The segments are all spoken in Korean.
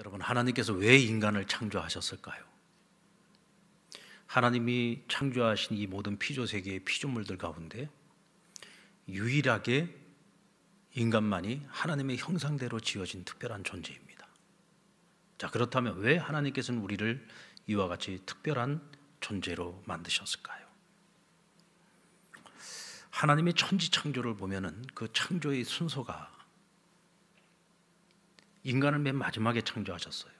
여러분, 하나님께서 왜 인간을 창조하셨을까요? 하나님이 창조하신 이 모든 피조 세계의 피조물들 가운데 유일하게 인간만이 하나님의 형상대로 지어진 특별한 존재입니다. 자, 그렇다면 왜 하나님께서는 우리를 이와 같이 특별한 존재로 만드셨을까요? 하나님의 천지 창조를 보면은 그 창조의 순서가 인간을 맨 마지막에 창조하셨어요.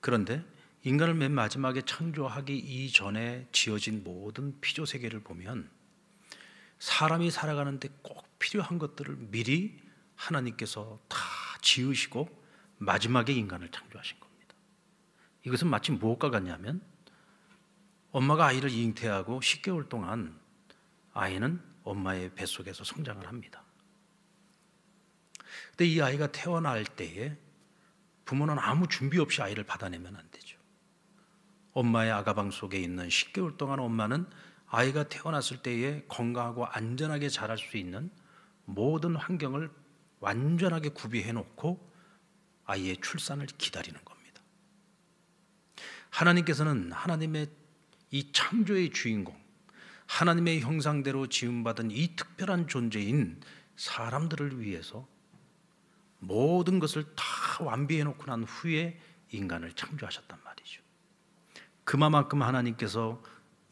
그런데 인간을 맨 마지막에 창조하기 이전에 지어진 모든 피조 세계를 보면 사람이 살아가는데 꼭 필요한 것들을 미리 하나님께서 다 지으시고 마지막에 인간을 창조하신 겁니다. 이것은 마치 무엇과 같냐면 엄마가 아이를 잉태하고 10개월 동안 아이는 엄마의 뱃속에서 성장을 합니다. 근데 이 아이가 태어날 때에 부모는 아무 준비 없이 아이를 받아내면 안 되죠. 엄마의 아가방 속에 있는 10개월 동안 엄마는 아이가 태어났을 때에 건강하고 안전하게 자랄 수 있는 모든 환경을 완전하게 구비해 놓고 아이의 출산을 기다리는 겁니다. 하나님께서는 하나님의 이 창조의 주인공, 하나님의 형상대로 지음받은 이 특별한 존재인 사람들을 위해서 모든 것을 다 완비해 놓고 난 후에 인간을 창조하셨단 말이죠. 그만큼 하나님께서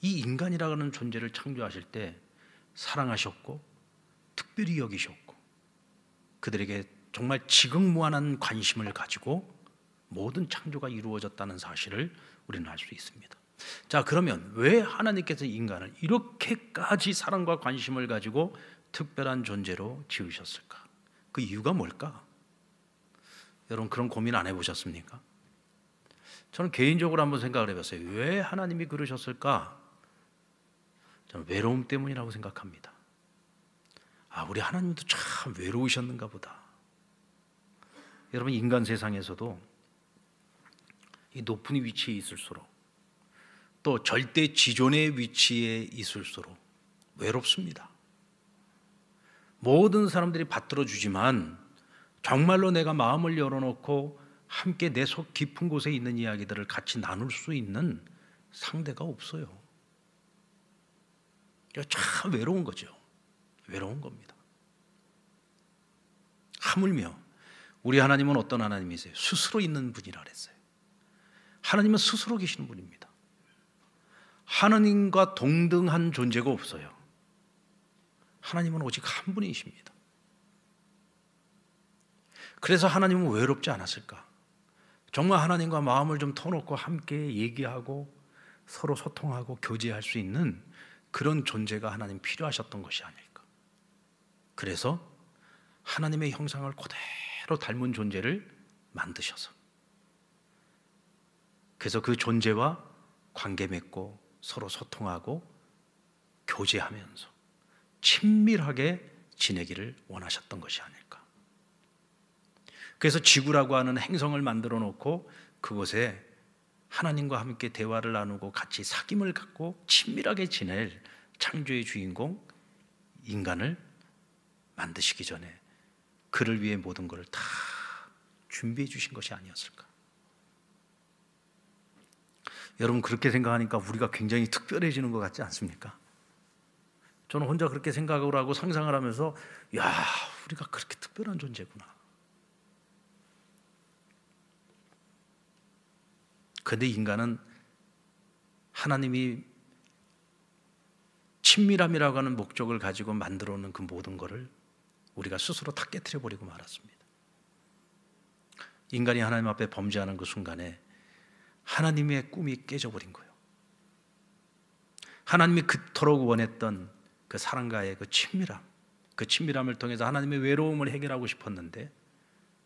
이 인간이라는 존재를 창조하실 때 사랑하셨고 특별히 여기셨고 그들에게 정말 지극무한한 관심을 가지고 모든 창조가 이루어졌다는 사실을 우리는 알 수 있습니다. 자, 그러면 왜 하나님께서 인간을 이렇게까지 사랑과 관심을 가지고 특별한 존재로 지으셨을까? 그 이유가 뭘까? 여러분 그런 고민 안 해보셨습니까? 저는 개인적으로 한번 생각을 해봤어요. 왜 하나님이 그러셨을까? 저는 외로움 때문이라고 생각합니다. 아, 우리 하나님도 참 외로우셨는가 보다. 여러분, 인간 세상에서도 이 높은 위치에 있을수록 또 절대 지존의 위치에 있을수록 외롭습니다. 모든 사람들이 받들어 주지만 정말로 내가 마음을 열어놓고 함께 내 속 깊은 곳에 있는 이야기들을 같이 나눌 수 있는 상대가 없어요. 참 외로운 거죠. 외로운 겁니다. 하물며 우리 하나님은 어떤 하나님이세요? 스스로 있는 분이라 그랬어요. 하나님은 스스로 계시는 분입니다. 하나님과 동등한 존재가 없어요. 하나님은 오직 한 분이십니다. 그래서 하나님은 외롭지 않았을까? 정말 하나님과 마음을 좀 터놓고 함께 얘기하고 서로 소통하고 교제할 수 있는 그런 존재가 하나님 필요하셨던 것이 아닐까. 그래서 하나님의 형상을 그대로 닮은 존재를 만드셔서 그래서 그 존재와 관계 맺고 서로 소통하고 교제하면서 친밀하게 지내기를 원하셨던 것이 아닐까. 그래서 지구라고 하는 행성을 만들어 놓고 그곳에 하나님과 함께 대화를 나누고 같이 사귐을 갖고 친밀하게 지낼 창조의 주인공 인간을 만드시기 전에 그를 위해 모든 것을 다 준비해 주신 것이 아니었을까? 여러분 그렇게 생각하니까 우리가 굉장히 특별해지는 것 같지 않습니까? 저는 혼자 그렇게 생각을 하고 상상을 하면서 야 우리가 그렇게 특별한 존재구나. 근데 인간은 하나님이 친밀함이라고 하는 목적을 가지고 만들어 놓은 그 모든 것을 우리가 스스로 다 깨뜨려 버리고 말았습니다. 인간이 하나님 앞에 범죄하는 그 순간에 하나님의 꿈이 깨져버린 거예요. 하나님이 그토록 원했던 그 사랑과의 그 친밀함, 그 친밀함을 통해서 하나님의 외로움을 해결하고 싶었는데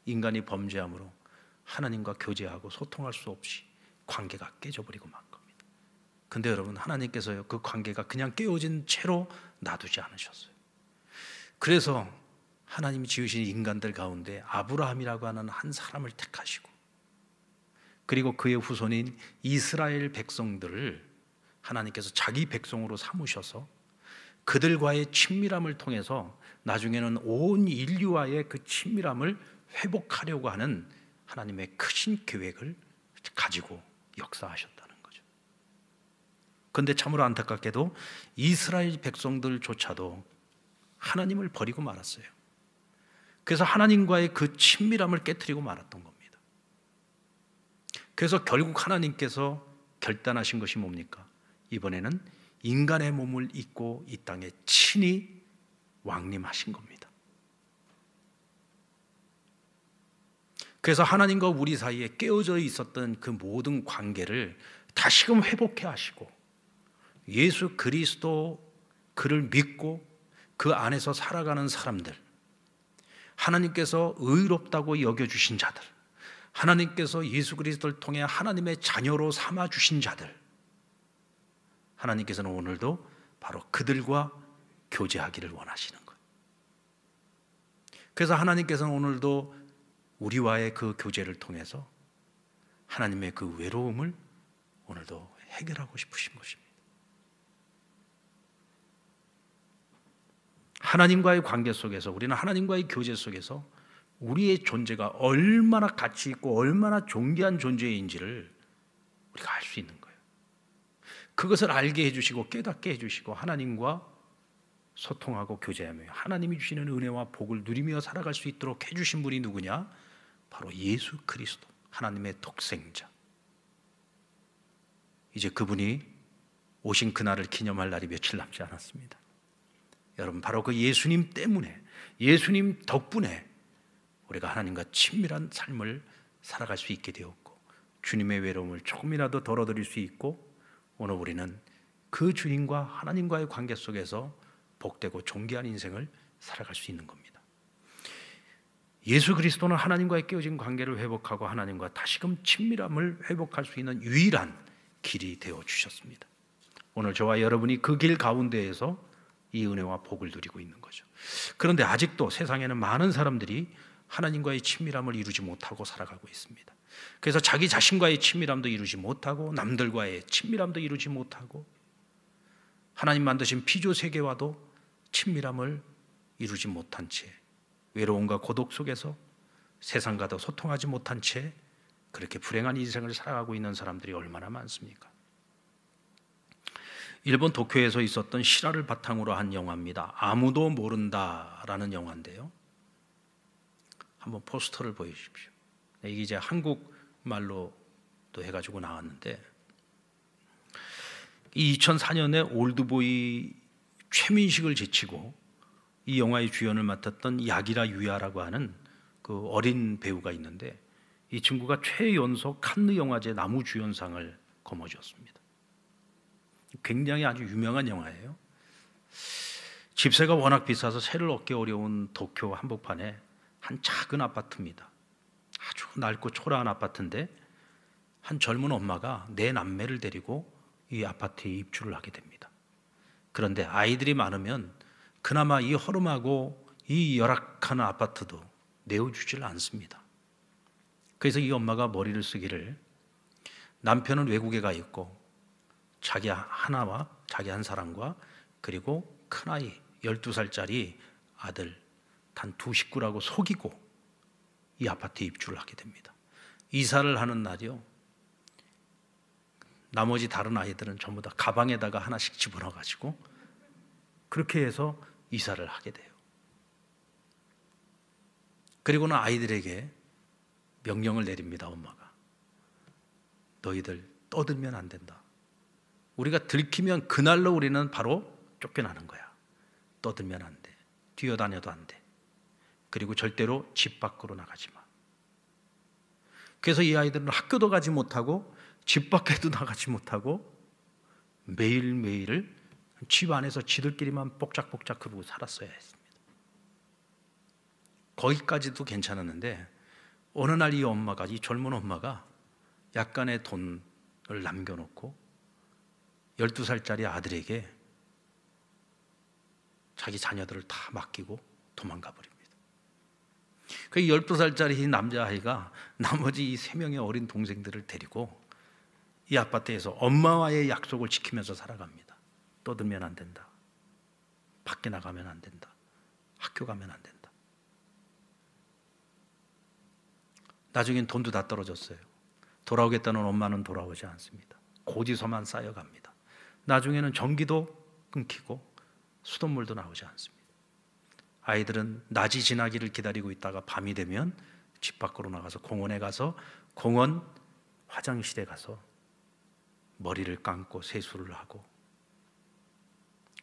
인간이 범죄함으로 하나님과 교제하고 소통할 수 없이 관계가 깨져버리고 만 겁니다. 근데 여러분 하나님께서요 그 관계가 그냥 깨어진 채로 놔두지 않으셨어요. 그래서 하나님이 지으신 인간들 가운데 아브라함이라고 하는 한 사람을 택하시고 그리고 그의 후손인 이스라엘 백성들을 하나님께서 자기 백성으로 삼으셔서 그들과의 친밀함을 통해서 나중에는 온 인류와의 그 친밀함을 회복하려고 하는 하나님의 크신 계획을 가지고 역사하셨다는 거죠. 근데 참으로 안타깝게도 이스라엘 백성들조차도 하나님을 버리고 말았어요. 그래서 하나님과의 그 친밀함을 깨뜨리고 말았던 겁니다. 그래서 결국 하나님께서 결단하신 것이 뭡니까? 이번에는 인간의 몸을 입고 이 땅에 친히 왕림하신 겁니다. 그래서 하나님과 우리 사이에 깨어져 있었던 그 모든 관계를 다시금 회복해 하시고 예수 그리스도 그를 믿고 그 안에서 살아가는 사람들 하나님께서 의롭다고 여겨 주신 자들 하나님께서 예수 그리스도를 통해 하나님의 자녀로 삼아 주신 자들 하나님께서는 오늘도 바로 그들과 교제하기를 원하시는 거예요. 그래서 하나님께서는 오늘도 우리와의 그 교제를 통해서 하나님의 그 외로움을 오늘도 해결하고 싶으신 것입니다. 하나님과의 관계 속에서 우리는 하나님과의 교제 속에서 우리의 존재가 얼마나 가치 있고 얼마나 존귀한 존재인지를 우리가 알 수 있는 거예요. 그것을 알게 해주시고 깨닫게 해주시고 하나님과 소통하고 교제하며 하나님이 주시는 은혜와 복을 누리며 살아갈 수 있도록 해주신 분이 누구냐? 바로 예수 그리스도 하나님의 독생자. 이제 그분이 오신 그날을 기념할 날이 며칠 남지 않았습니다. 여러분 바로 그 예수님 때문에 예수님 덕분에 우리가 하나님과 친밀한 삶을 살아갈 수 있게 되었고 주님의 외로움을 조금이라도 덜어드릴 수 있고 오늘 우리는 그 주님과 하나님과의 관계 속에서 복되고 존귀한 인생을 살아갈 수 있는 겁니다. 예수 그리스도는 하나님과의 깨어진 관계를 회복하고 하나님과 다시금 친밀함을 회복할 수 있는 유일한 길이 되어 주셨습니다. 오늘 저와 여러분이 그 길 가운데에서 이 은혜와 복을 누리고 있는 거죠. 그런데 아직도 세상에는 많은 사람들이 하나님과의 친밀함을 이루지 못하고 살아가고 있습니다. 그래서 자기 자신과의 친밀함도 이루지 못하고 남들과의 친밀함도 이루지 못하고 하나님 만드신 피조 세계와도 친밀함을 이루지 못한 채 외로움과 고독 속에서 세상과도 소통하지 못한 채 그렇게 불행한 인생을 살아가고 있는 사람들이 얼마나 많습니까? 일본 도쿄에서 있었던 실화를 바탕으로 한 영화입니다. 아무도 모른다라는 영화인데요. 한번 포스터를 보여주십시오. 네, 이게 이제 한국 말로도 해가지고 나왔는데 이 2004년에 올드보이 최민식을 제치고 이 영화의 주연을 맡았던 야기라 유야라고 하는 그 어린 배우가 있는데 이 친구가 최연소 칸느 영화제 나무 주연상을 거머쥐었습니다. 굉장히 아주 유명한 영화예요. 집세가 워낙 비싸서 세를 얻기 어려운 도쿄 한복판에 한 작은 아파트입니다. 아주 낡고 초라한 아파트인데 한 젊은 엄마가 내 남매를 데리고 이 아파트에 입주를 하게 됩니다. 그런데 아이들이 많으면 그나마 이 허름하고 이 열악한 아파트도 내어주질 않습니다. 그래서 이 엄마가 머리를 쓰기를 남편은 외국에 가 있고 자기 하나와 자기 한 사람과 그리고 큰아이 12살짜리 아들 단 두 식구라고 속이고 이 아파트에 입주를 하게 됩니다. 이사를 하는 날이요. 나머지 다른 아이들은 전부 다 가방에다가 하나씩 집어넣어 가지고 그렇게 해서 이사를 하게 돼요. 그리고는 아이들에게 명령을 내립니다, 엄마가. 너희들 떠들면 안 된다. 우리가 들키면 그날로 우리는 바로 쫓겨나는 거야. 떠들면 안 돼. 뛰어다녀도 안 돼. 그리고 절대로 집 밖으로 나가지 마. 그래서 이 아이들은 학교도 가지 못하고 집 밖에도 나가지 못하고 매일매일을 집 안에서 지들끼리만 복작복작 그러고 살았어야 했습니다. 거기까지도 괜찮았는데 어느 날 이 엄마가 이 젊은 엄마가 약간의 돈을 남겨놓고 12살짜리 아들에게 자기 자녀들을 다 맡기고 도망가 버립니다. 그 12살짜리 남자아이가 나머지 이 3명의 어린 동생들을 데리고 이 아파트에서 엄마와의 약속을 지키면서 살아갑니다. 떠들면 안 된다. 밖에 나가면 안 된다. 학교 가면 안 된다. 나중엔 돈도 다 떨어졌어요. 돌아오겠다는 엄마는 돌아오지 않습니다. 고지서만 쌓여갑니다. 나중에는 전기도 끊기고 수돗물도 나오지 않습니다. 아이들은 낮이 지나기를 기다리고 있다가 밤이 되면 집 밖으로 나가서 공원에 가서 공원 화장실에 가서 머리를 감고 세수를 하고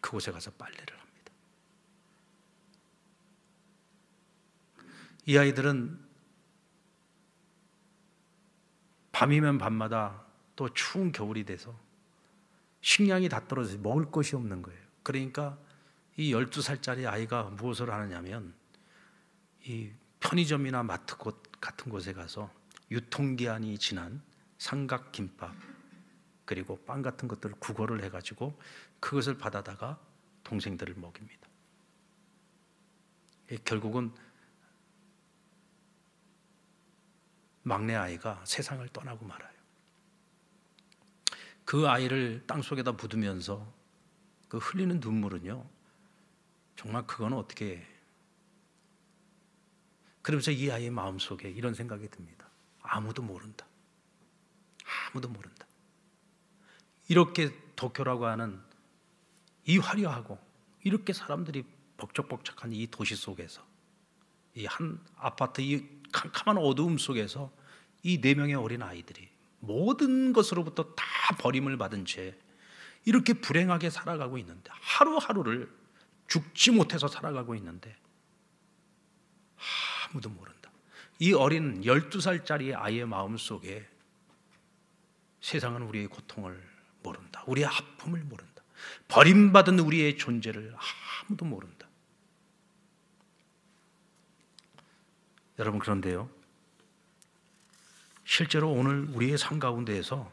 그곳에 가서 빨래를 합니다. 이 아이들은 밤이면 밤마다 또 추운 겨울이 돼서 식량이 다 떨어져서 먹을 것이 없는 거예요. 그러니까 이 12살짜리 아이가 무엇을 하느냐면 이 편의점이나 마트 곳 같은 곳에 가서 유통기한이 지난 삼각김밥 그리고 빵 같은 것들 구걸을 해가지고 그것을 받아다가 동생들을 먹입니다. 예, 결국은 막내 아이가 세상을 떠나고 말아요. 그 아이를 땅 속에다 묻으면서 그 흘리는 눈물은요, 정말 그건 어떻게. 그러면서 이 아이의 마음 속에 이런 생각이 듭니다. 아무도 모른다. 아무도 모른다. 이렇게 도쿄라고 하는 이 화려하고 이렇게 사람들이 벅적벅적한 이 도시 속에서 이 한 아파트 이 캄캄한 어두움 속에서 이 네 명의 어린 아이들이 모든 것으로부터 다 버림을 받은 채 이렇게 불행하게 살아가고 있는데 하루하루를 죽지 못해서 살아가고 있는데 아무도 모른다. 이 어린 12살짜리 아이의 마음속에 세상은 우리의 고통을 모른다. 우리의 아픔을 모른다. 버림받은 우리의 존재를 아무도 모른다. 여러분 그런데요. 실제로 오늘 우리의 삶 가운데에서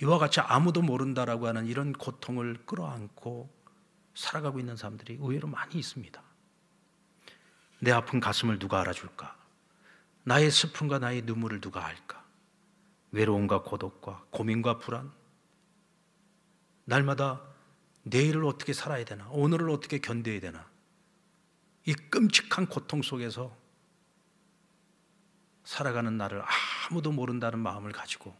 이와 같이 아무도 모른다라고 하는 이런 고통을 끌어안고 살아가고 있는 사람들이 의외로 많이 있습니다. 내 아픈 가슴을 누가 알아줄까? 나의 슬픔과 나의 눈물을 누가 알까? 외로움과 고독과 고민과 불안, 날마다 내일을 어떻게 살아야 되나, 오늘을 어떻게 견뎌야 되나, 이 끔찍한 고통 속에서 살아가는 나를 아무도 모른다는 마음을 가지고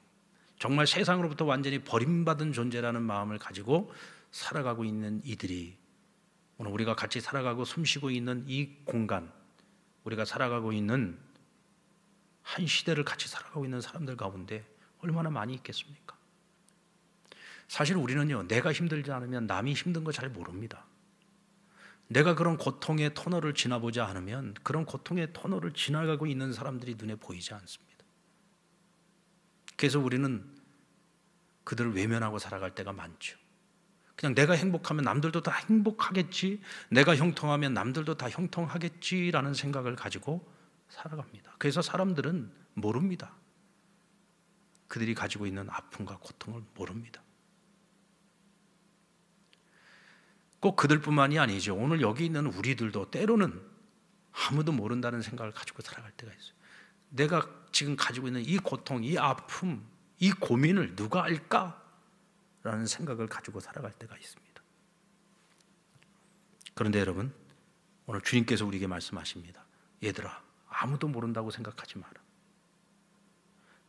정말 세상으로부터 완전히 버림받은 존재라는 마음을 가지고 살아가고 있는 이들이 오늘 우리가 같이 살아가고 숨쉬고 있는 이 공간, 우리가 살아가고 있는 한 시대를 같이 살아가고 있는 사람들 가운데 얼마나 많이 있겠습니까? 사실 우리는요, 내가 힘들지 않으면 남이 힘든 거 잘 모릅니다. 내가 그런 고통의 터널을 지나보지 않으면 그런 고통의 터널을 지나가고 있는 사람들이 눈에 보이지 않습니다. 그래서 우리는 그들을 외면하고 살아갈 때가 많죠. 그냥 내가 행복하면 남들도 다 행복하겠지, 내가 형통하면 남들도 다 형통하겠지라는 생각을 가지고 살아갑니다. 그래서 사람들은 모릅니다. 그들이 가지고 있는 아픔과 고통을 모릅니다. 꼭 그들뿐만이 아니죠. 오늘 여기 있는 우리들도 때로는 아무도 모른다는 생각을 가지고 살아갈 때가 있어요. 내가 지금 가지고 있는 이 고통, 이 아픔, 이 고민을 누가 알까라는 생각을 가지고 살아갈 때가 있습니다. 그런데 여러분, 오늘 주님께서 우리에게 말씀하십니다. 얘들아, 아무도 모른다고 생각하지 마라.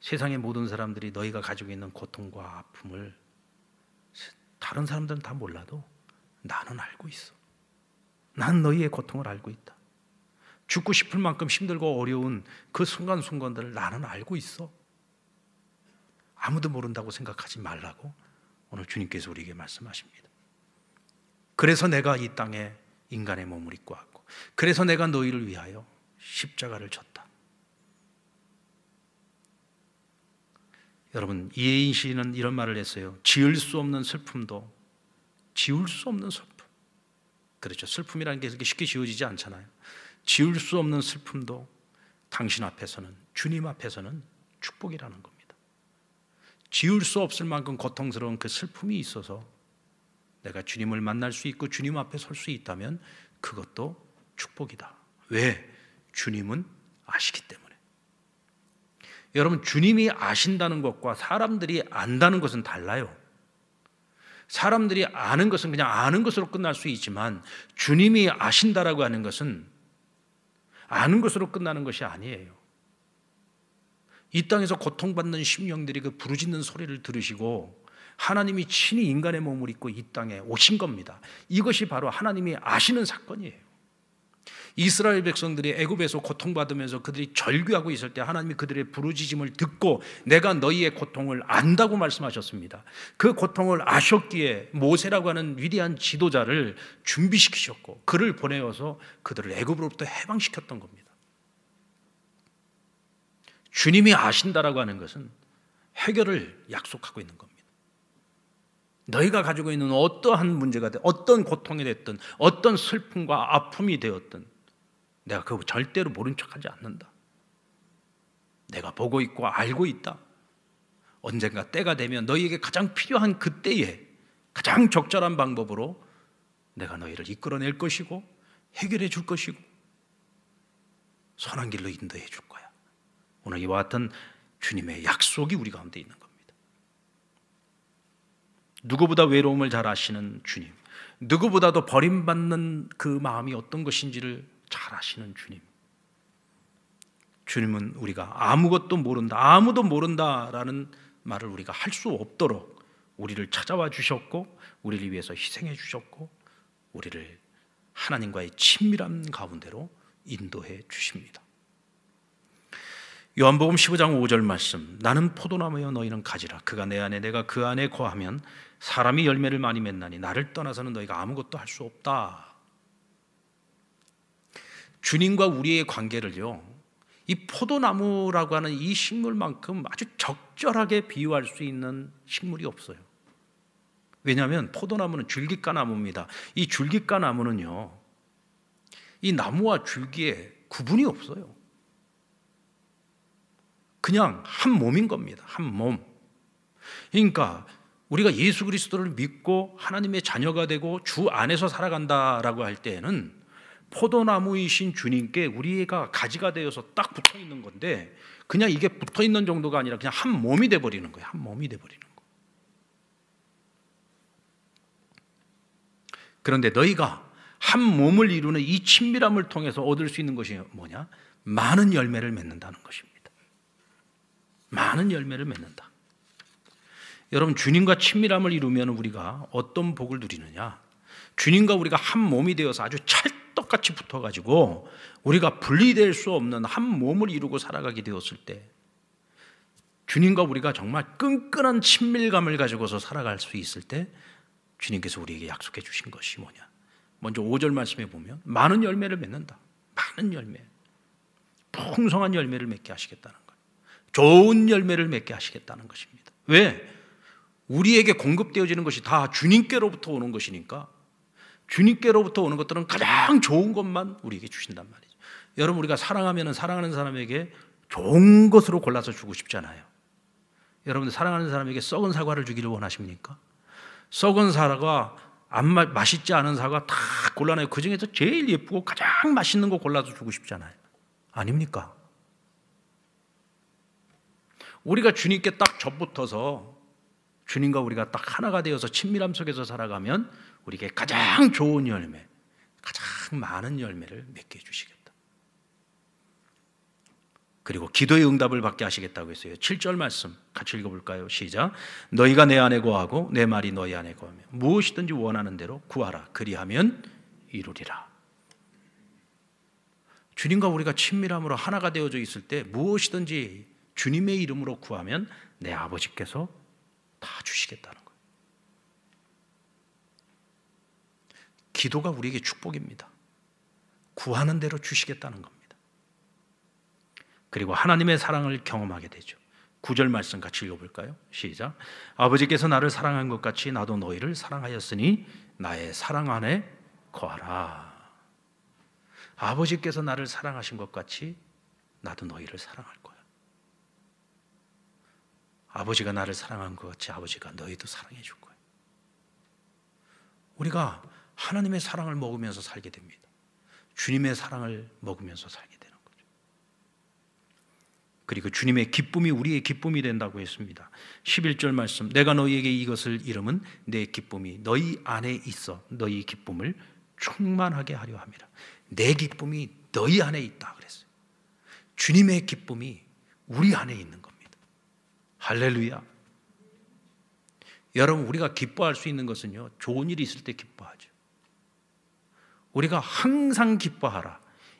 세상의 모든 사람들이 너희가 가지고 있는 고통과 아픔을 다른 사람들은 다 몰라도 나는 알고 있어. 난 너희의 고통을 알고 있다. 죽고 싶을 만큼 힘들고 어려운 그 순간순간들을 나는 알고 있어. 아무도 모른다고 생각하지 말라고 오늘 주님께서 우리에게 말씀하십니다. 그래서 내가 이 땅에 인간의 몸을 입고 왔고, 그래서 내가 너희를 위하여 십자가를 쳤다 여러분, 이혜인 시인은 이런 말을 했어요. 지을 수 없는 슬픔도 지울 수 없는 슬픔. 그렇죠. 슬픔이라는 게 그렇게 쉽게 지워지지 않잖아요. 지울 수 없는 슬픔도 당신 앞에서는, 주님 앞에서는 축복이라는 겁니다. 지울 수 없을 만큼 고통스러운 그 슬픔이 있어서 내가 주님을 만날 수 있고 주님 앞에 설 수 있다면 그것도 축복이다. 왜? 주님은 아시기 때문에. 여러분, 주님이 아신다는 것과 사람들이 안다는 것은 달라요. 사람들이 아는 것은 그냥 아는 것으로 끝날 수 있지만 주님이 아신다라고 하는 것은 아는 것으로 끝나는 것이 아니에요. 이 땅에서 고통받는 심령들이 그 부르짖는 소리를 들으시고 하나님이 친히 인간의 몸을 입고 이 땅에 오신 겁니다. 이것이 바로 하나님이 아시는 사건이에요. 이스라엘 백성들이 애굽에서 고통받으면서 그들이 절규하고 있을 때 하나님이 그들의 부르짖음을 듣고 내가 너희의 고통을 안다고 말씀하셨습니다. 그 고통을 아셨기에 모세라고 하는 위대한 지도자를 준비시키셨고 그를 보내어서 그들을 애굽으로부터 해방시켰던 겁니다. 주님이 아신다라고 하는 것은 해결을 약속하고 있는 겁니다. 너희가 가지고 있는 어떠한 문제가 되 어떤 고통이 됐든 어떤 슬픔과 아픔이 되었든 내가 그거 절대로 모른 척하지 않는다. 내가 보고 있고 알고 있다. 언젠가 때가 되면 너희에게 가장 필요한 그때에 가장 적절한 방법으로 내가 너희를 이끌어낼 것이고 해결해 줄 것이고 선한 길로 인도해 줄 거야. 오늘 이와 같은 주님의 약속이 우리 가운데 있는 겁니다. 누구보다 외로움을 잘 아시는 주님, 누구보다도 버림받는 그 마음이 어떤 것인지를 잘 아시는 주님. 주님은 우리가 아무것도 모른다, 아무도 모른다라는 말을 우리가 할 수 없도록 우리를 찾아와 주셨고, 우리를 위해서 희생해 주셨고, 우리를 하나님과의 친밀한 가운데로 인도해 주십니다. 요한복음 15장 5절 말씀. 나는 포도나무여 너희는 가지라. 그가 내 안에 내가 그 안에 거하면 사람이 열매를 많이 맺나니 나를 떠나서는 너희가 아무것도 할 수 없다. 주님과 우리의 관계를요. 이 포도나무라고 하는 이 식물만큼 아주 적절하게 비유할 수 있는 식물이 없어요. 왜냐하면 포도나무는 줄기가 나무입니다. 이 줄기가 나무는요, 이 나무와 줄기에 구분이 없어요. 그냥 한 몸인 겁니다. 한 몸. 그러니까 우리가 예수 그리스도를 믿고 하나님의 자녀가 되고 주 안에서 살아간다라고 할 때에는 포도나무이신 주님께 우리가 가지가 되어서 딱 붙어 있는 건데 그냥 이게 붙어 있는 정도가 아니라 그냥 한 몸이 돼 버리는 거예요. 한 몸이 돼 버리는 거. 그런데 너희가 한 몸을 이루는 이 친밀함을 통해서 얻을 수 있는 것이 뭐냐? 많은 열매를 맺는다는 것입니다. 많은 열매를 맺는다. 여러분 주님과 친밀함을 이루면 우리가 어떤 복을 누리느냐? 주님과 우리가 한 몸이 되어서 아주 찰떡같이 붙어가지고 우리가 분리될 수 없는 한 몸을 이루고 살아가게 되었을 때 주님과 우리가 정말 끈끈한 친밀감을 가지고서 살아갈 수 있을 때 주님께서 우리에게 약속해 주신 것이 뭐냐. 먼저 5절 말씀에 보면 많은 열매를 맺는다. 많은 열매. 풍성한 열매를 맺게 하시겠다는 거예요 좋은 열매를 맺게 하시겠다는 것입니다. 왜? 우리에게 공급되어지는 것이 다 주님께로부터 오는 것이니까 주님께로부터 오는 것들은 가장 좋은 것만 우리에게 주신단 말이죠. 여러분 우리가 사랑하면 사랑하는 사람에게 좋은 것으로 골라서 주고 싶잖아요. 여러분 사랑하는 사람에게 썩은 사과를 주기를 원하십니까? 썩은 사과, 안 마, 맛있지 않은 사과 다 골라내요. 그 중에서 제일 예쁘고 가장 맛있는 거 골라서 주고 싶잖아요. 아닙니까? 우리가 주님께 딱 접붙어서 주님과 우리가 딱 하나가 되어서 친밀함 속에서 살아가면 우리에게 가장 좋은 열매, 가장 많은 열매를 맺게 해주시겠다. 그리고 기도의 응답을 받게 하시겠다고 했어요. 7절 말씀 같이 읽어볼까요? 시작. 너희가 내 안에 거하고 내 말이 너희 안에 거하며 무엇이든지 원하는 대로 구하라. 그리하면 이루리라. 주님과 우리가 친밀함으로 하나가 되어져 있을 때 무엇이든지 주님의 이름으로 구하면 내 아버지께서 다 주시겠다는 기도가 우리에게 축복입니다. 구하는 대로 주시겠다는 겁니다. 그리고 하나님의 사랑을 경험하게 되죠. 구절 말씀 같이 읽어볼까요? 시작. 아버지께서 나를 사랑한 것 같이 나도 너희를 사랑하였으니 나의 사랑 안에 거하라. 아버지께서 나를 사랑하신 것 같이 나도 너희를 사랑할 거야. 아버지가 나를 사랑한 것 같이 아버지가 너희도 사랑해 줄 거야. 우리가 하나님의 사랑을 먹으면서 살게 됩니다. 주님의 사랑을 먹으면서 살게 되는 거죠. 그리고 주님의 기쁨이 우리의 기쁨이 된다고 했습니다. 11절 말씀 내가 너희에게 이것을 이름은 내 기쁨이 너희 안에 있어 너희 기쁨을 충만하게 하려 합니다. 내 기쁨이 너희 안에 있다 그랬어요. 주님의 기쁨이 우리 안에 있는 겁니다. 할렐루야. 여러분 우리가 기뻐할 수 있는 것은요. 좋은 일이 있을 때 기뻐하죠. 우리가 항상 기뻐하라.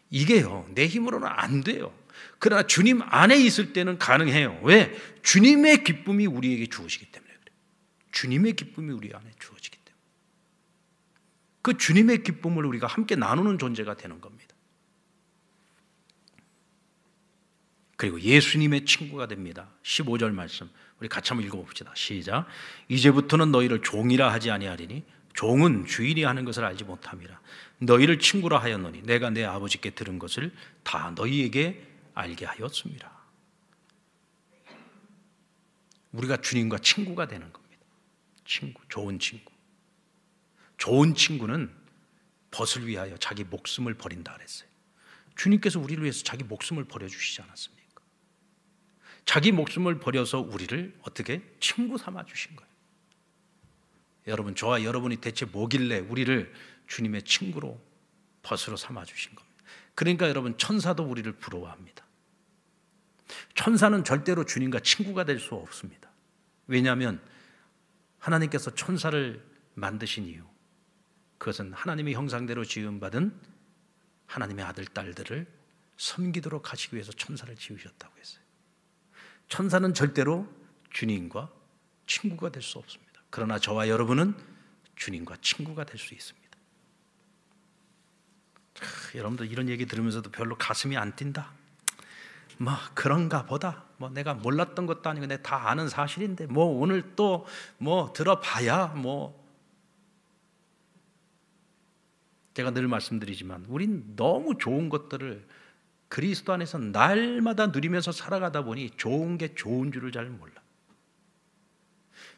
이게요, 내 힘으로는 안 돼요. 그러나 주님 안에 있을 때는 가능해요. 왜? 주님의 기쁨이 우리에게 주어지기 때문에 그래요. 주님의 기쁨이 우리 안에 주어지기 때문에. 그 주님의 기쁨을 우리가 함께 나누는 존재가 되는 겁니다. 그리고 예수님의 친구가 됩니다. 15절 말씀. 우리 같이 한번 읽어 봅시다. 시작. 이제부터는 너희를 종이라 하지 아니하리니 종은 주인이 하는 것을 알지 못함이라. 너희를 친구라 하였노니 내가 내 아버지께 들은 것을 다 너희에게 알게 하였습니다. 우리가 주님과 친구가 되는 겁니다. 친구, 좋은 친구. 좋은 친구는 벗을 위하여 자기 목숨을 버린다 그랬어요. 주님께서 우리를 위해서 자기 목숨을 버려주시지 않았습니까? 자기 목숨을 버려서 우리를 어떻게 친구 삼아 주신 거예요. 여러분, 저와 여러분이 대체 뭐길래 우리를 주님의 친구로 벗으로 삼아 주신 겁니다. 그러니까 여러분, 천사도 우리를 부러워합니다. 천사는 절대로 주님과 친구가 될 수 없습니다. 왜냐하면 하나님께서 천사를 만드신 이유, 그것은 하나님의 형상대로 지음받은 하나님의 아들, 딸들을 섬기도록 하시기 위해서 천사를 지으셨다고 했어요. 천사는 절대로 주님과 친구가 될 수 없습니다. 그러나 저와 여러분은 주님과 친구가 될 수 있습니다. 여러분들 이런 얘기 들으면서도 별로 가슴이 안 뛴다. 뭐 그런가 보다. 뭐 내가 몰랐던 것도 아니고 내가 다 아는 사실인데 뭐 오늘 또 뭐 들어봐야 뭐 제가 늘 말씀드리지만 우린 너무 좋은 것들을 그리스도 안에서 날마다 누리면서 살아가다 보니 좋은 게 좋은 줄을 잘 몰라.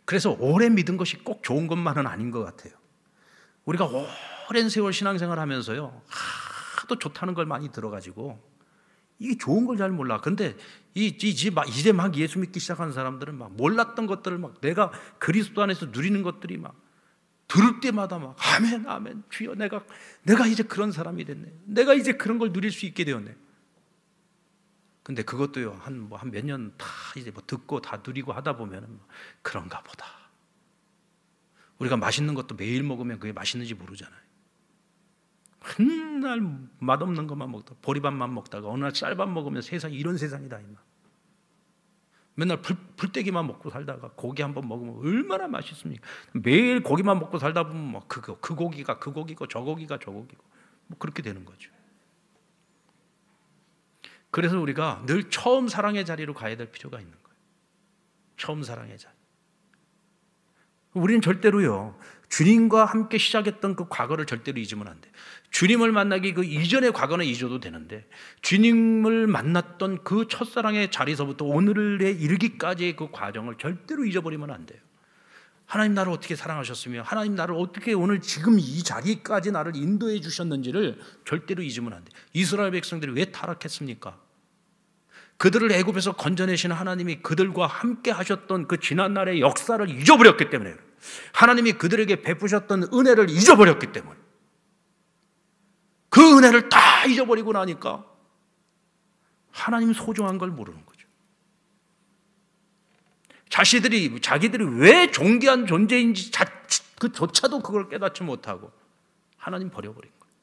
그래서 오래 믿은 것이 꼭 좋은 것만은 아닌 것 같아요. 우리가 오랜 세월 신앙생활 하면서요. 하도 좋다는 걸 많이 들어가지고 이게 좋은 걸 잘 몰라. 근데 이, 이제 막, 이제 막 예수 믿기 시작한 사람들은 막 몰랐던 것들을 막 내가 그리스도 안에서 누리는 것들이 막 들을 때마다 막 아멘 아멘 주여 내가 내가 이제 그런 사람이 됐네. 내가 이제 그런 걸 누릴 수 있게 되었네. 근데 그것도요 한 뭐 한 몇 년 다 이제 뭐 듣고 다 누리고 하다 보면은 뭐 그런가 보다. 우리가 맛있는 것도 매일 먹으면 그게 맛있는지 모르잖아요. 맨날 맛없는 것만 먹다 보리밥만 먹다가 어느 날 쌀밥 먹으면 세상 이런 세상이다 임마. 맨날 불, 불떼기만 먹고 살다가 고기 한번 먹으면 얼마나 맛있습니까? 매일 고기만 먹고 살다 보면 뭐 그거 그 고기가 그 고기고 저 고기가 저 고기고 뭐 그렇게 되는 거죠. 그래서 우리가 늘 처음 사랑의 자리로 가야 될 필요가 있는 거예요. 처음 사랑의 자리. 우리는 절대로요. 주님과 함께 시작했던 그 과거를 절대로 잊으면 안 돼. 주님을 만나기 그 이전의 과거는 잊어도 되는데 주님을 만났던 그 첫사랑의 자리서부터 오늘에 이르기까지의 그 과정을 절대로 잊어버리면 안 돼요. 하나님 나를 어떻게 사랑하셨으며 하나님 나를 어떻게 오늘 지금 이 자리까지 나를 인도해 주셨는지를 절대로 잊으면 안 돼. 이스라엘 백성들이 왜 타락했습니까? 그들을 애굽에서 건져내신 하나님이 그들과 함께 하셨던 그 지난날의 역사를 잊어버렸기 때문에 하나님이 그들에게 베푸셨던 은혜를 잊어버렸기 때문에 그 은혜를 다 잊어버리고 나니까 하나님 소중한 걸 모르는 거죠. 자신들이 자기들이 왜 존귀한 존재인지 자, 그조차도 그걸 깨닫지 못하고 하나님 버려버린 거예요.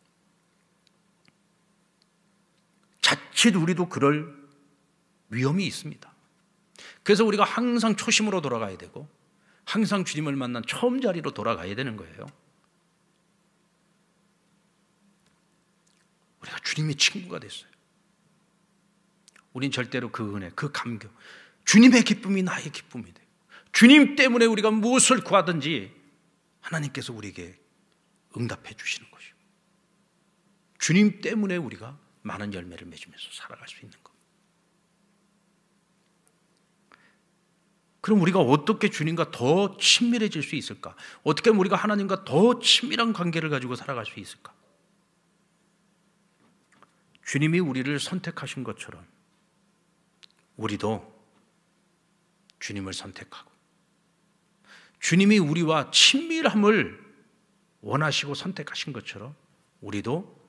자칫 우리도 그럴 위험이 있습니다. 그래서 우리가 항상 초심으로 돌아가야 되고 항상 주님을 만난 처음 자리로 돌아가야 되는 거예요. 우리가 주님의 친구가 됐어요. 우린 절대로 그 은혜, 그 감격, 주님의 기쁨이 나의 기쁨이 돼 주님 때문에 우리가 무엇을 구하든지 하나님께서 우리에게 응답해 주시는 것이요. 주님 때문에 우리가 많은 열매를 맺으면서 살아갈 수 있는 그럼 우리가 어떻게 주님과 더 친밀해질 수 있을까? 어떻게 우리가 하나님과 더 친밀한 관계를 가지고 살아갈 수 있을까? 주님이 우리를 선택하신 것처럼 우리도 주님을 선택하고 주님이 우리와 친밀함을 원하시고 선택하신 것처럼 우리도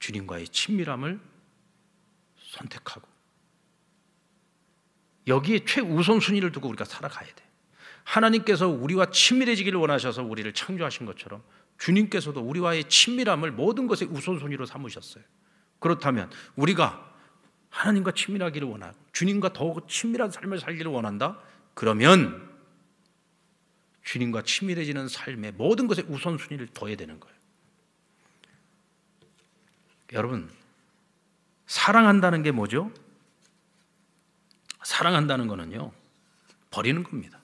주님과의 친밀함을 선택하고 여기에 최우선순위를 두고 우리가 살아가야 돼. 하나님께서 우리와 친밀해지기를 원하셔서 우리를 창조하신 것처럼 주님께서도 우리와의 친밀함을 모든 것의 우선순위로 삼으셨어요. 그렇다면 우리가 하나님과 친밀하기를 원하고 주님과 더욱 친밀한 삶을 살기를 원한다? 그러면 주님과 친밀해지는 삶의 모든 것의 우선순위를 둬야 되는 거예요. 여러분, 사랑한다는 게 뭐죠? 사랑한다는 거는요. 버리는 겁니다.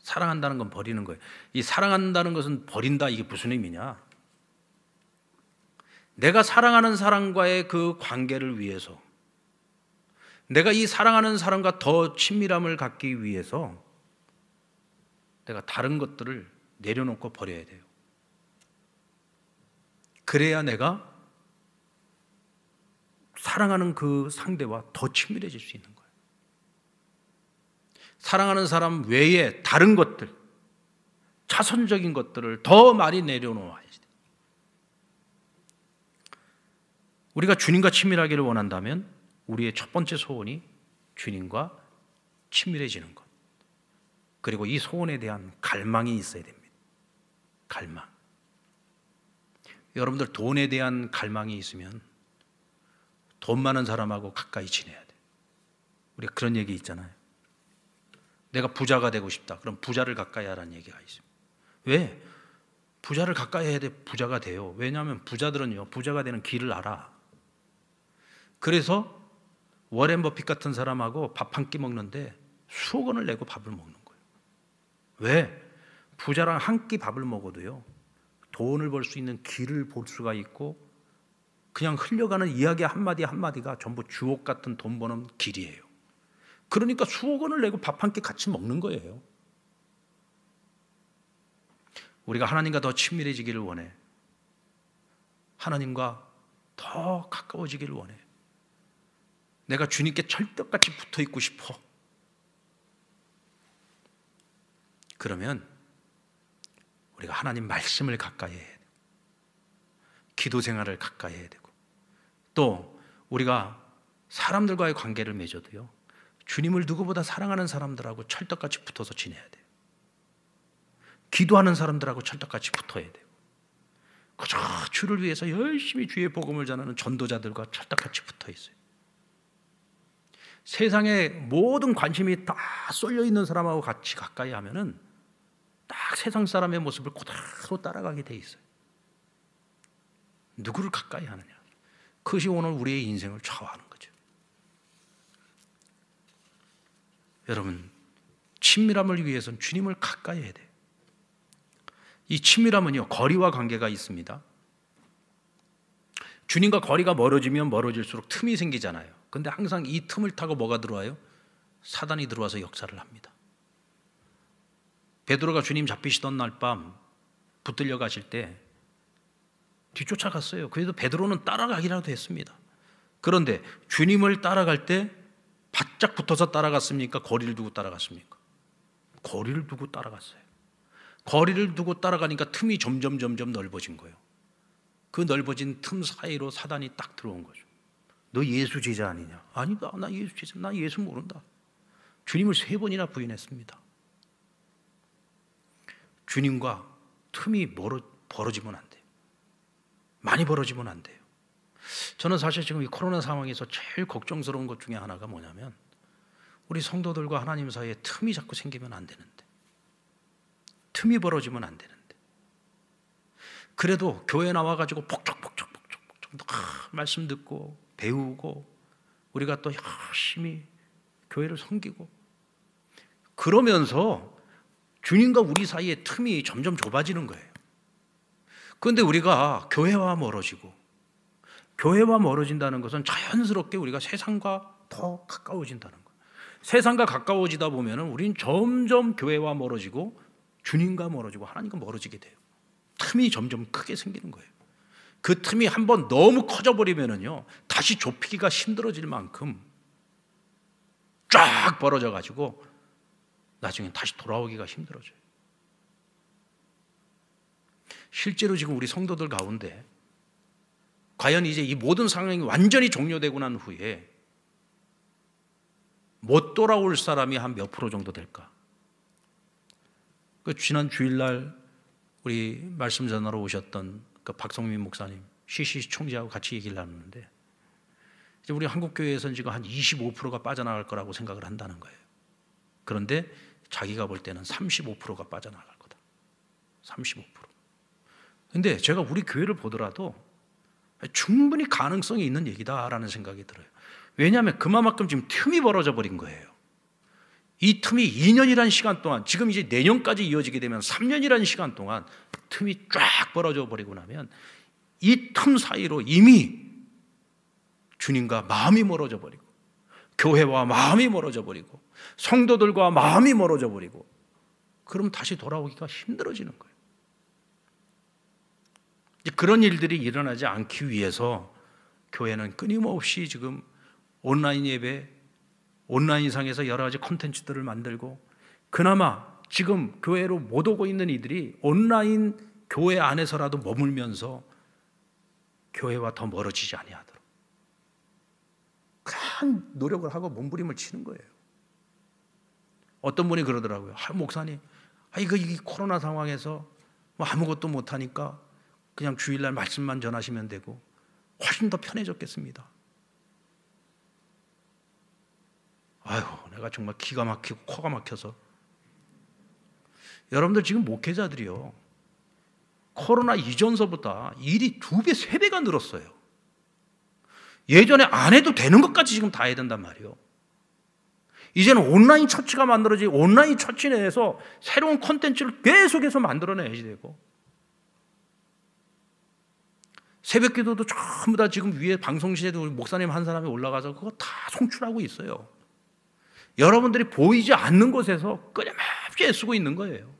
사랑한다는 건 버리는 거예요. 이 사랑한다는 것은 버린다 이게 무슨 의미냐? 내가 사랑하는 사람과의 그 관계를 위해서 내가 이 사랑하는 사람과 더 친밀함을 갖기 위해서 내가 다른 것들을 내려놓고 버려야 돼요. 그래야 내가 사랑하는 그 상대와 더 친밀해질 수 있는 거예요. 사랑하는 사람 외에 다른 것들, 차선적인 것들을 더 많이 내려놓아야지. 우리가 주님과 친밀하기를 원한다면 우리의 첫 번째 소원이 주님과 친밀해지는 것. 그리고 이 소원에 대한 갈망이 있어야 됩니다. 갈망. 여러분들 돈에 대한 갈망이 있으면 돈 많은 사람하고 가까이 지내야 돼. 우리 그런 얘기 있잖아요. 내가 부자가 되고 싶다. 그럼 부자를 가까이 하라는 얘기가 있습니다. 왜? 부자를 가까이 해야 돼. 부자가 돼요. 왜냐하면 부자들은요, 부자가 되는 길을 알아. 그래서 워렌 버핏 같은 사람하고 밥 한 끼 먹는데 수억 원을 내고 밥을 먹는 거예요. 왜? 부자랑 한 끼 밥을 먹어도요, 돈을 벌 수 있는 길을 볼 수가 있고 그냥 흘려가는 이야기 한마디 한마디가 전부 주옥 같은 돈 버는 길이에요. 그러니까 수억 원을 내고 밥 한 끼 같이 먹는 거예요. 우리가 하나님과 더 친밀해지기를 원해. 하나님과 더 가까워지기를 원해. 내가 주님께 철떡같이 붙어 있고 싶어. 그러면 우리가 하나님 말씀을 가까이 해야 되 기도 생활을 가까이 해야 되고 또 우리가 사람들과의 관계를 맺어도요. 주님을 누구보다 사랑하는 사람들하고 철떡같이 붙어서 지내야 돼요. 기도하는 사람들하고 철떡같이 붙어야 돼요. 그저 주를 위해서 열심히 주의 복음을 전하는 전도자들과 철떡같이 붙어 있어요. 세상에 모든 관심이 다 쏠려 있는 사람하고 같이 가까이 하면은 딱 세상 사람의 모습을 그대로 따라가게 돼 있어요. 누구를 가까이 하느냐? 그것이 오늘 우리의 인생을 좌우하는 거죠. 여러분, 친밀함을 위해선 주님을 가까이 해야 돼요. 이 친밀함은요, 거리와 관계가 있습니다. 주님과 거리가 멀어지면 멀어질수록 틈이 생기잖아요. 근데 항상 이 틈을 타고 뭐가 들어와요? 사단이 들어와서 역사를 합니다. 베드로가 주님 잡히시던 날 밤 붙들려 가실 때 뒤쫓아갔어요. 그래도 베드로는 따라가기라도 했습니다. 그런데 주님을 따라갈 때 바짝 붙어서 따라갔습니까? 거리를 두고 따라갔습니까? 거리를 두고 따라갔어요. 거리를 두고 따라가니까 틈이 점점 점점 넓어진 거예요. 그 넓어진 틈 사이로 사단이 딱 들어온 거죠. 너 예수 제자 아니냐? 아니다. 나 예수 제자. 나 예수 모른다. 주님을 세 번이나 부인했습니다. 주님과 틈이 멀어, 벌어지면 안 많이 벌어지면 안 돼요. 저는 사실 지금 이 코로나 상황에서 제일 걱정스러운 것 중에 하나가 뭐냐면 우리 성도들과 하나님 사이에 틈이 자꾸 생기면 안 되는데 틈이 벌어지면 안 되는데 그래도 교회 나와 가지고 폭죽폭죽폭죽폭죽 아, 말씀 듣고 배우고 우리가 또 열심히 교회를 섬기고 그러면서 주님과 우리 사이의 틈이 점점 좁아지는 거예요. 그런데 우리가 교회와 멀어지고 교회와 멀어진다는 것은 자연스럽게 우리가 세상과 더 가까워진다는 거예요. 세상과 가까워지다 보면 우리는 점점 교회와 멀어지고 주님과 멀어지고 하나님과 멀어지게 돼요. 틈이 점점 크게 생기는 거예요. 그 틈이 한번 너무 커져 버리면요 다시 좁히기가 힘들어질 만큼 쫙 벌어져 가지고 나중에 다시 돌아오기가 힘들어져요. 실제로 지금 우리 성도들 가운데 과연 이제 이 모든 상황이 완전히 종료되고 난 후에 못 돌아올 사람이 한 몇 프로 정도 될까? 그 지난 주일날 우리 말씀 전하러 오셨던 그 박성민 목사님, CCC 총재하고 같이 얘기를 나눴는데 이제 우리 한국 교회에서는 지금 한 25%가 빠져나갈 거라고 생각을 한다는 거예요. 그런데 자기가 볼 때는 35%가 빠져나갈 거다. 근데 제가 우리 교회를 보더라도 충분히 가능성이 있는 얘기다라는 생각이 들어요. 왜냐하면 그만큼 지금 틈이 벌어져 버린 거예요. 이 틈이 2년이라는 시간 동안, 지금 이제 내년까지 이어지게 되면 3년이라는 시간 동안 틈이 쫙 벌어져 버리고 나면 이 틈 사이로 이미 주님과 마음이 멀어져 버리고, 교회와 마음이 멀어져 버리고, 성도들과 마음이 멀어져 버리고, 그럼 다시 돌아오기가 힘들어지는 거예요. 그런 일들이 일어나지 않기 위해서 교회는 끊임없이 지금 온라인 예배, 온라인상에서 여러 가지 콘텐츠들을 만들고 그나마 지금 교회로 못 오고 있는 이들이 온라인 교회 안에서라도 머물면서 교회와 더 멀어지지 아니하도록 큰 노력을 하고 몸부림을 치는 거예요. 어떤 분이 그러더라고요. 아, 목사님, 아 이거 이 코로나 상황에서 뭐 아무것도 못 하니까 그냥 주일날 말씀만 전하시면 되고 훨씬 더 편해졌겠습니다. 아유, 내가 정말 기가 막히고 코가 막혀서. 여러분들 지금 목회자들이요. 코로나 이전서보다 일이 두 배, 세 배가 늘었어요. 예전에 안 해도 되는 것까지 지금 다 해야 된단 말이요 이제는 온라인 처치가 만들어지 온라인 처치 내에서 새로운 컨텐츠를 계속해서 만들어내야지 되고 새벽 기도도 전부 다 지금 위에 방송실에도 우리 목사님 한 사람이 올라가서 그거 다 송출하고 있어요. 여러분들이 보이지 않는 곳에서 끊임없이 애쓰고 있는 거예요.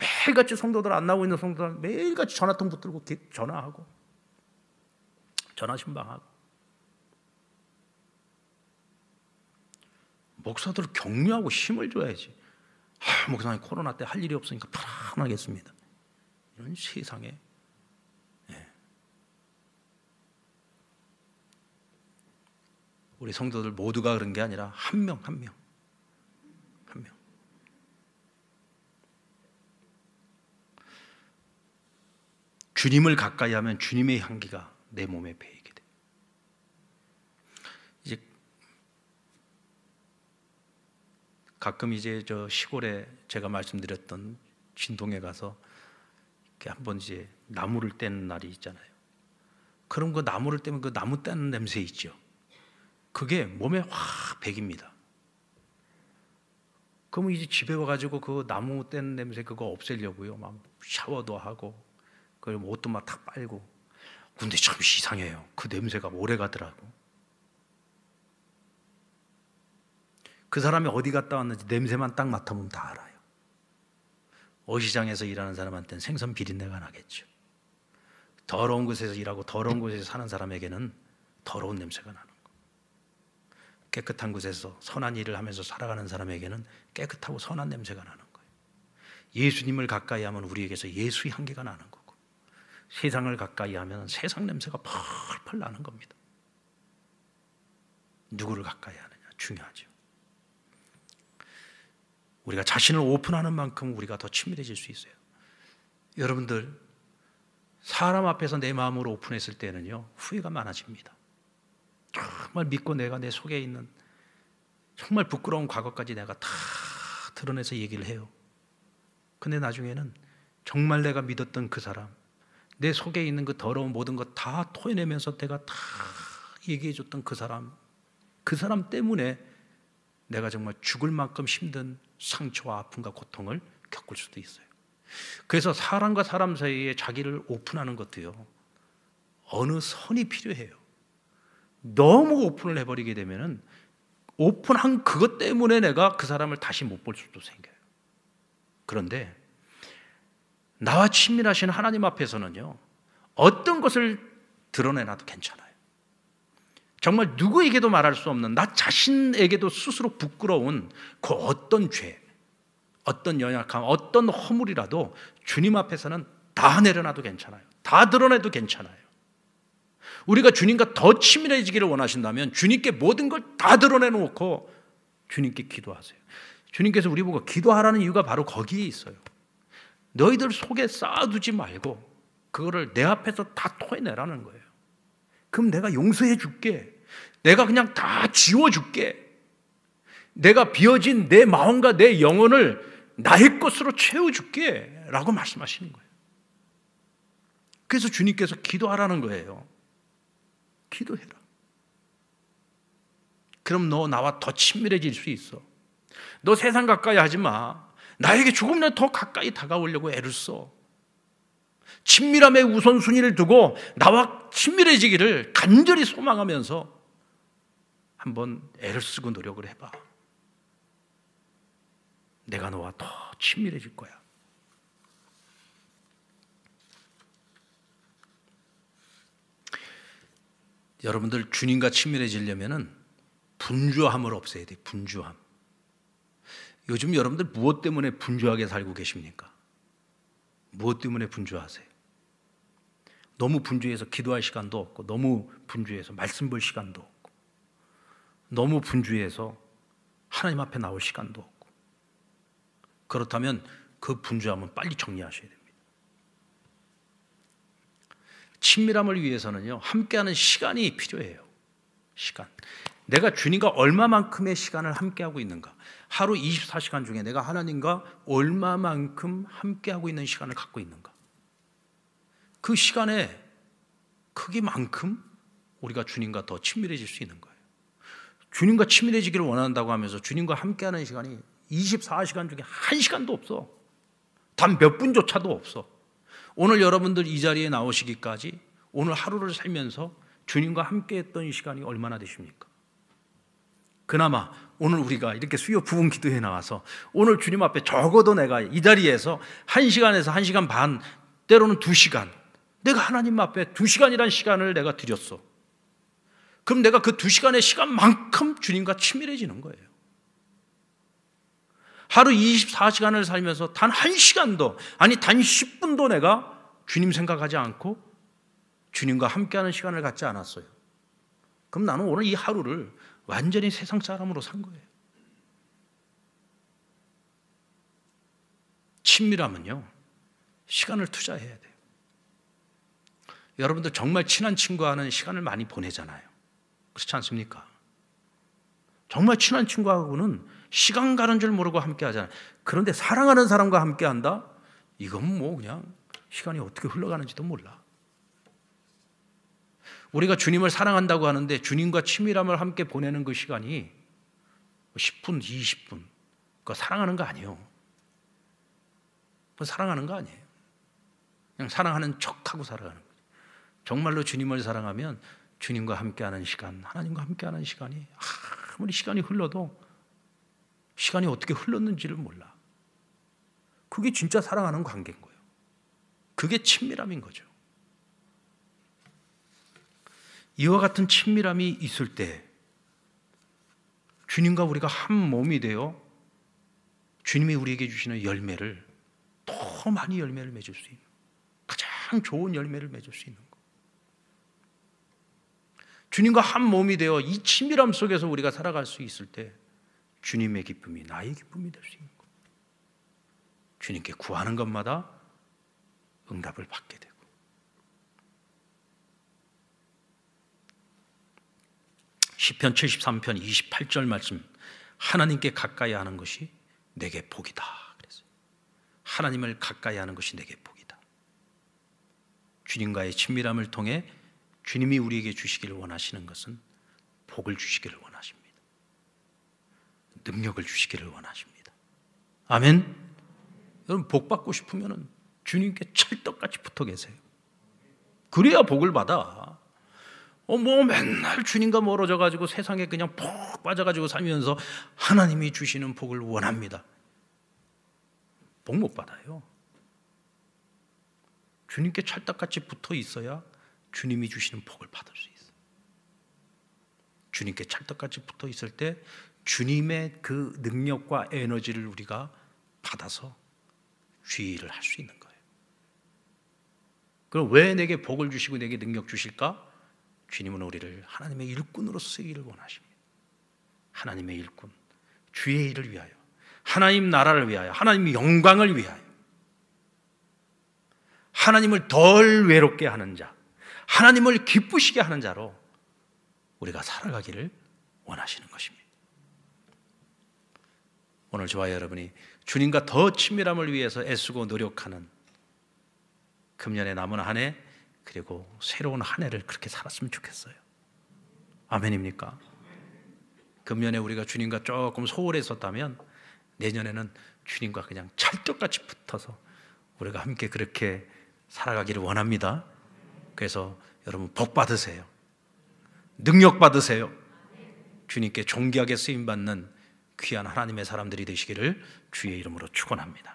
매일같이 성도들 안 나오고 있는 성도들 매일같이 전화통 붙들고 전화하고 전화 신방하고 목사들 격려하고 힘을 줘야지. 아, 목사님 코로나 때 할 일이 없으니까 편안하겠습니다. 이런 세상에 우리 성도들 모두가 그런 게 아니라 한 명, 한 명. 한 명. 주님을 가까이 하면 주님의 향기가 내 몸에 배이게 돼. 이제 가끔 이제 저 시골에 제가 말씀드렸던 진동에 가서 이렇게 한번 이제 나무를 떼는 날이 있잖아요. 그럼 그 나무를 떼면 그 나무 떼는 냄새 있죠. 그게 몸에 확 배깁니다. 그러면 이제 집에 와가지고 그 나무 뗀 냄새 그거 없애려고요. 막 샤워도 하고, 그럼 뭐 옷도 막 탁 빨고. 근데 참 이상해요. 그 냄새가 오래 가더라고. 그 사람이 어디 갔다 왔는지 냄새만 딱 맡아보면 다 알아요. 어시장에서 일하는 사람한테는 생선 비린내가 나겠죠. 더러운 곳에서 일하고 더러운 곳에서 사는 사람에게는 더러운 냄새가 나는 깨끗한 곳에서 선한 일을 하면서 살아가는 사람에게는 깨끗하고 선한 냄새가 나는 거예요. 예수님을 가까이 하면 우리에게서 예수의 향기가 나는 거고 세상을 가까이 하면 세상 냄새가 펄펄 나는 겁니다. 누구를 가까이 하느냐 중요하죠. 우리가 자신을 오픈하는 만큼 우리가 더 친밀해질 수 있어요. 여러분들 사람 앞에서 내 마음으로 오픈했을 때는요 후회가 많아집니다. 정말 믿고 내가 내 속에 있는 정말 부끄러운 과거까지 내가 다 드러내서 얘기를 해요. 근데 나중에는 정말 내가 믿었던 그 사람, 내 속에 있는 그 더러운 모든 것 다 토해내면서 내가 다 얘기해줬던 그 사람, 그 사람 때문에 내가 정말 죽을 만큼 힘든 상처와 아픔과 고통을 겪을 수도 있어요. 그래서 사람과 사람 사이에 자기를 오픈하는 것도요, 어느 선이 필요해요. 너무 오픈을 해버리게 되면은 오픈한 그것 때문에 내가 그 사람을 다시 못 볼 수도 생겨요. 그런데 나와 친밀하신 하나님 앞에서는요, 어떤 것을 드러내놔도 괜찮아요. 정말 누구에게도 말할 수 없는 나 자신에게도 스스로 부끄러운 그 어떤 죄, 어떤 연약함, 어떤 허물이라도 주님 앞에서는 다 내려놔도 괜찮아요. 다 드러내도 괜찮아요. 우리가 주님과 더 친밀해지기를 원하신다면 주님께 모든 걸 다 드러내놓고 주님께 기도하세요. 주님께서 우리 보고 기도하라는 이유가 바로 거기에 있어요. 너희들 속에 쌓아두지 말고 그거를 내 앞에서 다 토해내라는 거예요. 그럼 내가 용서해 줄게. 내가 그냥 다 지워 줄게. 내가 비어진 내 마음과 내 영혼을 나의 것으로 채워 줄게. 라고 말씀하시는 거예요. 그래서 주님께서 기도하라는 거예요. 기도해라. 그럼 너 나와 더 친밀해질 수 있어. 너 세상 가까이 하지 마. 나에게 조금이라도 더 가까이 다가오려고 애를 써. 친밀함의 우선순위를 두고 나와 친밀해지기를 간절히 소망하면서 한번 애를 쓰고 노력을 해봐. 내가 너와 더 친밀해질 거야. 여러분들 주님과 친밀해지려면은 분주함을 없애야 돼요. 분주함. 요즘 여러분들 무엇 때문에 분주하게 살고 계십니까? 무엇 때문에 분주하세요? 너무 분주해서 기도할 시간도 없고, 너무 분주해서 말씀 볼 시간도 없고, 너무 분주해서 하나님 앞에 나올 시간도 없고. 그렇다면 그 분주함은 빨리 정리하셔야 됩니다. 친밀함을 위해서는요, 함께하는 시간이 필요해요. 시간. 내가 주님과 얼마만큼의 시간을 함께하고 있는가? 하루 24시간 중에 내가 하나님과 얼마만큼 함께하고 있는 시간을 갖고 있는가? 그 시간의 크기만큼 우리가 주님과 더 친밀해질 수 있는 거예요. 주님과 친밀해지기를 원한다고 하면서 주님과 함께하는 시간이 24시간 중에 한 시간도 없어. 단 몇 분조차도 없어. 오늘 여러분들 이 자리에 나오시기까지 오늘 하루를 살면서 주님과 함께 했던 시간이 얼마나 되십니까? 그나마 오늘 우리가 이렇게 수요 부분 기도에 나와서 오늘 주님 앞에 적어도 내가 이 자리에서 한 시간에서 한 시간 반 때로는 두 시간 내가 하나님 앞에 두 시간이란 시간을 내가 드렸어. 그럼 내가 그 두 시간의 시간만큼 주님과 친밀해지는 거예요. 하루 24시간을 살면서 단 1시간도 아니 단 10분도 내가 주님 생각하지 않고 주님과 함께하는 시간을 갖지 않았어요. 그럼 나는 오늘 이 하루를 완전히 세상 사람으로 산 거예요. 친밀함은요. 시간을 투자해야 돼요. 여러분들 정말 친한 친구와는 시간을 많이 보내잖아요. 그렇지 않습니까? 정말 친한 친구하고는 시간 가는 줄 모르고 함께 하잖아 그런데 사랑하는 사람과 함께 한다? 이건 뭐 그냥 시간이 어떻게 흘러가는지도 몰라. 우리가 주님을 사랑한다고 하는데 주님과 치밀함을 함께 보내는 그 시간이 10분, 뭐 20분. 그거 사랑하는 거 아니에요. 그거 사랑하는 거 아니에요. 그냥 사랑하는 척하고 살아가는 거죠. 정말로 주님을 사랑하면 주님과 함께하는 시간, 하나님과 함께하는 시간이 아무리 시간이 흘러도 시간이 어떻게 흘렀는지를 몰라. 그게 진짜 사랑하는 관계인 거예요. 그게 친밀함인 거죠. 이와 같은 친밀함이 있을 때 주님과 우리가 한 몸이 되어 주님이 우리에게 주시는 열매를 더 많이 열매를 맺을 수 있는 가장 좋은 열매를 맺을 수 있는 것. 주님과 한 몸이 되어 이 친밀함 속에서 우리가 살아갈 수 있을 때 주님의 기쁨이 나의 기쁨이 될 수 있는 겁니 주님께 구하는 것마다 응답을 받게 되고 시편 73편 28절 말씀 하나님께 가까이 하는 것이 내게 복이다. 그랬어요. 하나님을 가까이 하는 것이 내게 복이다. 주님과의 친밀함을 통해 주님이 우리에게 주시기를 원하시는 것은 복을 주시기를 원합니다. 능력을 주시기를 원하십니다. 아멘. 여러분 복 받고 싶으면 주님께 철떡같이 붙어 계세요. 그래야 복을 받아. 어, 뭐 맨날 주님과 멀어져 가지고 세상에 그냥 푹 빠져 가지고 살면서 하나님이 주시는 복을 원합니다. 복 못 받아요. 주님께 찰떡같이 붙어 있어야 주님이 주시는 복을 받을 수 있어요. 주님께 찰떡같이 붙어 있을 때 주님의 그 능력과 에너지를 우리가 받아서 주의를 할수 있는 거예요. 그럼 왜 내게 복을 주시고 내게 능력 주실까? 주님은 우리를 하나님의 일꾼으로 쓰기를 원하십니다. 하나님의 일꾼, 주의 일을 위하여, 하나님 나라를 위하여, 하나님 영광을 위하여, 하나님을 덜 외롭게 하는 자, 하나님을 기쁘시게 하는 자로 우리가 살아가기를 원하시는 것입니다. 오늘 저와 여러분이 주님과 더 친밀함을 위해서 애쓰고 노력하는 금년의 남은 한 해 그리고 새로운 한 해를 그렇게 살았으면 좋겠어요. 아멘입니까? 금년에 우리가 주님과 조금 소홀했었다면 내년에는 주님과 그냥 찰떡같이 붙어서 우리가 함께 그렇게 살아가기를 원합니다. 그래서 여러분 복 받으세요. 능력 받으세요. 주님께 존귀하게 쓰임 받는 귀한 하나님의 사람들이 되시기를 주의 이름으로 축원합니다.